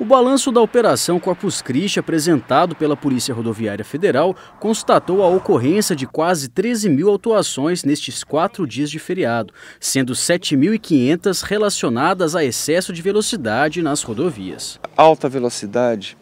O balanço da Operação Corpus Christi, apresentado pela Polícia Rodoviária Federal, constatou a ocorrência de quase 13 mil autuações nestes quatro dias de feriado, sendo 7.500 relacionadas a excesso de velocidade nas rodovias. Alta velocidade,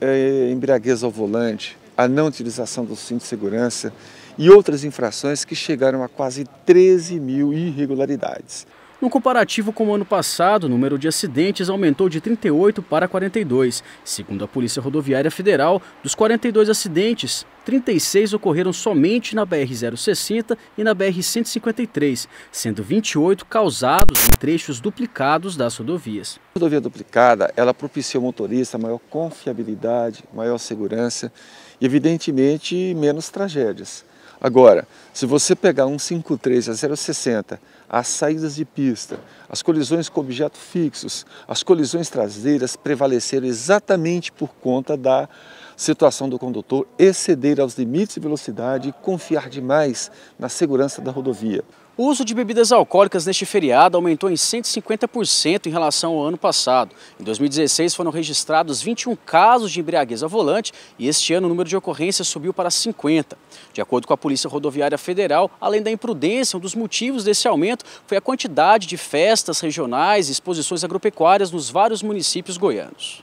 é, embriaguez ao volante, a não utilização do cinto de segurança e outras infrações que chegaram a quase 13 mil irregularidades. No comparativo com o ano passado, o número de acidentes aumentou de 38 para 42. Segundo a Polícia Rodoviária Federal, dos 42 acidentes, 36 ocorreram somente na BR-060 e na BR-153, sendo 28 causados em trechos duplicados das rodovias. A rodovia duplicada ela propicia ao motorista maior confiabilidade, maior segurança e, evidentemente, menos tragédias. Agora, se você pegar um 53 a 060, as saídas de pista, as colisões com objetos fixos, as colisões traseiras prevaleceram exatamente por conta da situação do condutor exceder aos limites de velocidade e confiar demais na segurança da rodovia. O uso de bebidas alcoólicas neste feriado aumentou em 150% em relação ao ano passado. Em 2016 foram registrados 21 casos de embriaguez a volante e este ano o número de ocorrências subiu para 50. De acordo com a Polícia Rodoviária Federal, além da imprudência, um dos motivos desse aumento foi a quantidade de festas regionais e exposições agropecuárias nos vários municípios goianos.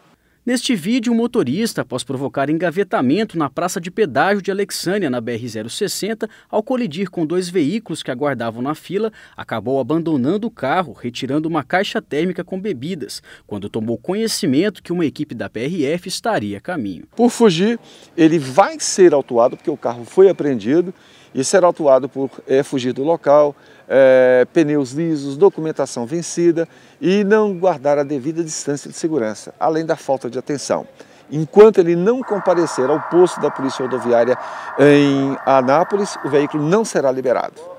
Neste vídeo, um motorista, após provocar engavetamento na praça de pedágio de Alexânia, na BR-060, ao colidir com dois veículos que aguardavam na fila, acabou abandonando o carro, retirando uma caixa térmica com bebidas, quando tomou conhecimento que uma equipe da PRF estaria a caminho. Por fugir, ele vai ser autuado, porque o carro foi apreendido e será atuado por é, fugir do local, é, pneus lisos, documentação vencida e não guardar a devida distância de segurança, além da falta de atenção. Enquanto ele não comparecer ao posto da Polícia Rodoviária em Anápolis, o veículo não será liberado.